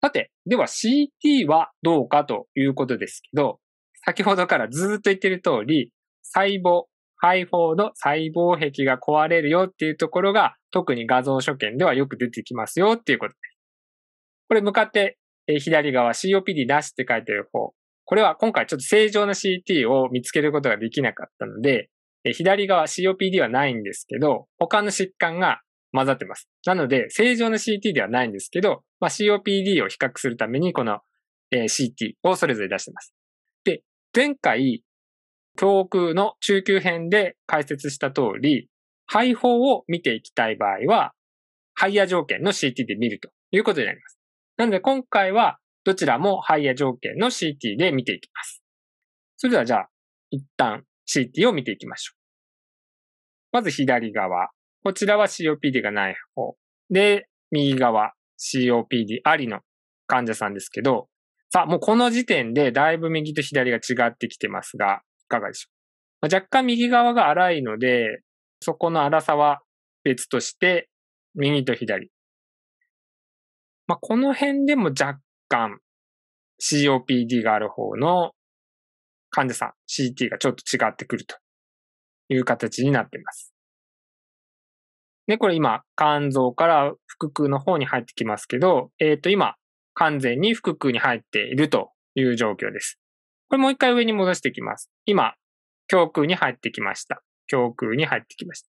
さて、では CT はどうかということですけど、先ほどからずっと言ってる通り、細胞、肺胞の細胞壁が壊れるよっていうところが、特に画像所見ではよく出てきますよっていうことです。これ向かって、え左側 COPD なしって書いてる方。これは今回ちょっと正常な CT を見つけることができなかったので、左側 COPD はないんですけど、他の疾患が混ざってます。なので、正常な CT ではないんですけど、まあ、COPD を比較するために、この、えー、CT をそれぞれ出してます。で、前回、教訓の中級編で解説した通り、肺胞を見ていきたい場合は、肺や条件の CT で見るということになります。なので今回はどちらも肺や条件の CT で見ていきます。それではじゃあ、一旦 CT を見ていきましょう。まず左側。こちらは COPD がない方。で、右側、COPD ありの患者さんですけど、さあ、もうこの時点でだいぶ右と左が違ってきてますが、いかがでしょう。まあ、若干右側が荒いので、そこの荒さは別として、右と左。まあ、この辺でも若干 COPD がある方の患者さん、CT がちょっと違ってくるという形になっています。で、これ今、肝臓から腹腔の方に入ってきますけど、えっ、ー、と、今、完全に腹腔に入っているという状況です。これもう一回上に戻していきます。今、胸腔に入ってきました。胸腔に入ってきました。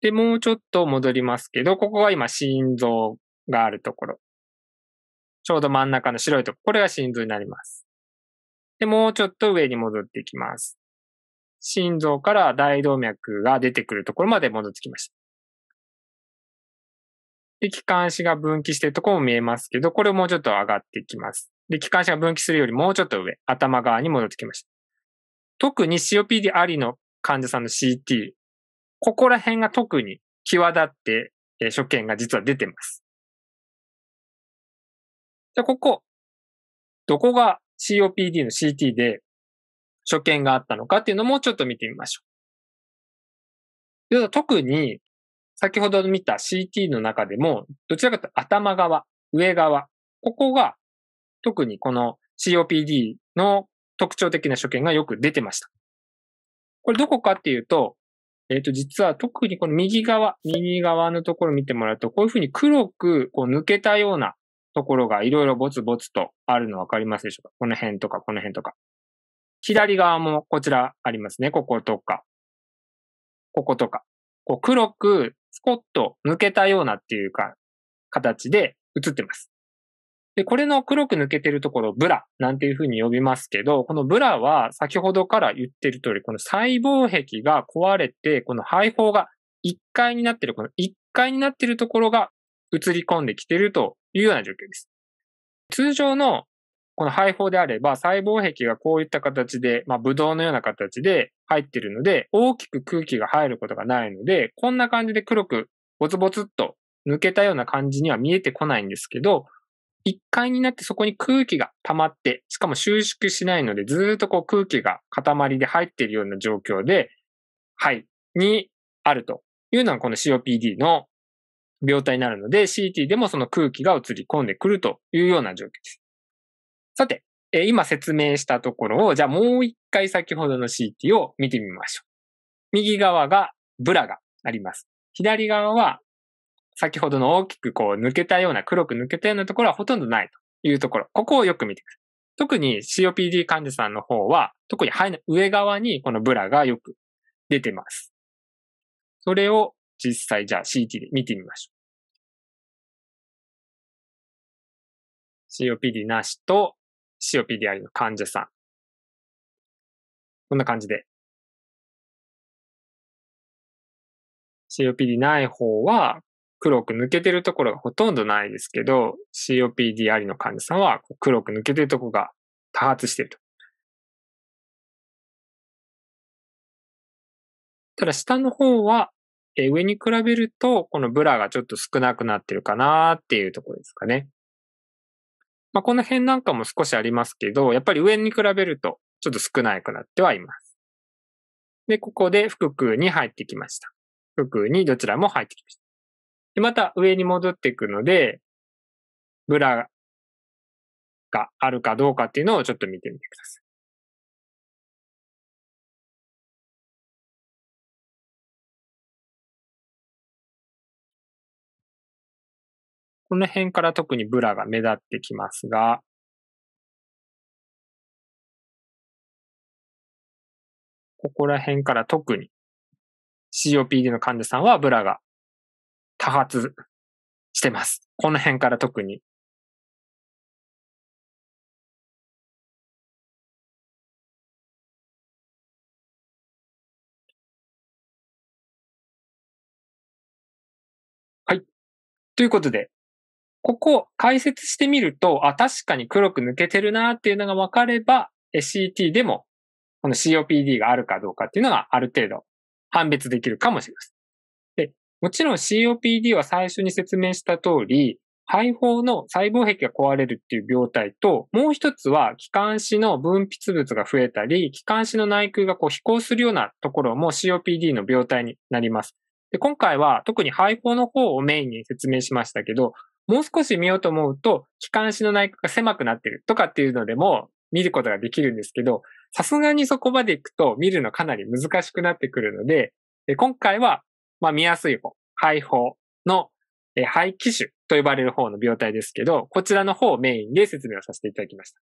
で、もうちょっと戻りますけど、ここが今心臓があるところ。ちょうど真ん中の白いところ。これが心臓になります。で、もうちょっと上に戻ってきます。心臓から大動脈が出てくるところまで戻ってきました。で、気管支が分岐しているところも見えますけど、これをもうちょっと上がってきます。で、気管支が分岐するよりもうちょっと上、頭側に戻ってきました。特に COPD ありの患者さんの CT、ここら辺が特に際立って、え所見が実は出てます。じゃここ、どこが COPD の CT で所見があったのかっていうのもちょっと見てみましょう。特に先ほど見た CT の中でも、どちらかというと頭側、上側、ここが特にこの COPD の特徴的な所見がよく出てました。これどこかっていうと、えっ、ー、と、実は特にこの右側、右側のところ見てもらうと、こういうふうに黒くこう抜けたようなところがいろいろボツとあるのわかりますでしょうかこの辺とか、この辺とか。左側もこちらありますね。こことか、こことか。こう黒くスコッと抜けたようなっていうか、形で映ってます。で、これの黒く抜けてるところをブラなんていうふうに呼びますけど、このブラは先ほどから言ってる通り、この細胞壁が壊れて、この肺胞が1階になってる、この1階になってるところが映り込んできてるというような状況です。通常のこの肺胞であれば、細胞壁がこういった形で、まあ、ブドウのような形で入ってるので、大きく空気が入ることがないので、こんな感じで黒くボツボツっと抜けたような感じには見えてこないんですけど、一回になってそこに空気が溜まって、しかも収縮しないので、ずっとこう空気が塊で入っているような状況で、はい、にあるというのがこの COPD の病態になるので、CT でもその空気が移り込んでくるというような状況です。さて、えー、今説明したところを、じゃあもう一回先ほどの CT を見てみましょう。右側がブラがあります。左側は先ほどの大きくこう抜けたような、黒く抜けたようなところはほとんどないというところ。ここをよく見てください。特に COPD 患者さんの方は、特に上側にこのブラがよく出てます。それを実際じゃあ CT で見てみましょう。COPD なしと COPD の患者さん。こんな感じで。COPD ない方は、黒く抜けてるところがほとんどないですけど、COPD ありの患者さんは黒く抜けてるところが多発してると。ただ下の方は、え上に比べると、このブラがちょっと少なくなってるかなっていうところですかね。まあ、この辺なんかも少しありますけど、やっぱり上に比べるとちょっと少なくなってはいます。で、ここで腹空に入ってきました。腹空にどちらも入ってきました。で、また上に戻っていくので、ブラがあるかどうかっていうのをちょっと見てみてください。この辺から特にブラが目立ってきますが、ここら辺から特に COPD の患者さんはブラが多発してます。この辺から特に。はい。ということで、ここ解説してみると、あ、確かに黒く抜けてるなっていうのが分かれば、CT でも、この COPD があるかどうかっていうのがある程度判別できるかもしれません。で、もちろん COPD は最初に説明した通り、肺胞の細胞壁が壊れるっていう病態と、もう一つは気管支の分泌物が増えたり、気管支の内腔がこう飛行するようなところも COPD の病態になります。で今回は特に肺胞の方をメインに説明しましたけど、もう少し見ようと思うと、気管支の内角が狭くなってるとかっていうのでも見ることができるんですけど、さすがにそこまで行くと見るのかなり難しくなってくるので、で今回は、まあ見やすい方、肺胞の肺機種と呼ばれる方の病態ですけど、こちらの方をメインで説明をさせていただきました。